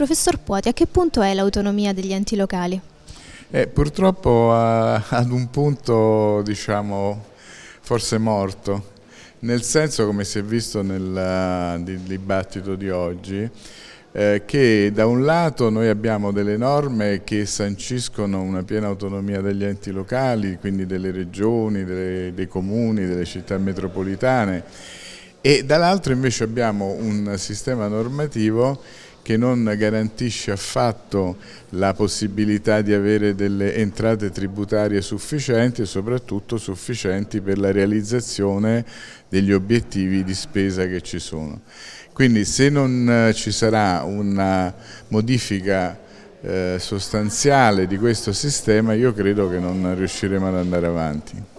Professor Puoti, a che punto è l'autonomia degli enti locali? Eh, purtroppo a, ad un punto diciamo forse morto, nel senso come si è visto nel uh, dibattito di oggi, eh, che da un lato noi abbiamo delle norme che sanciscono una piena autonomia degli enti locali, quindi delle regioni, delle, dei comuni, delle città metropolitane, e dall'altro invece abbiamo un sistema normativo che che non garantisce affatto la possibilità di avere delle entrate tributarie sufficienti e soprattutto sufficienti per la realizzazione degli obiettivi di spesa che ci sono. Quindi se non eh, ci sarà una modifica eh, sostanziale di questo sistema io credo che non riusciremo ad andare avanti.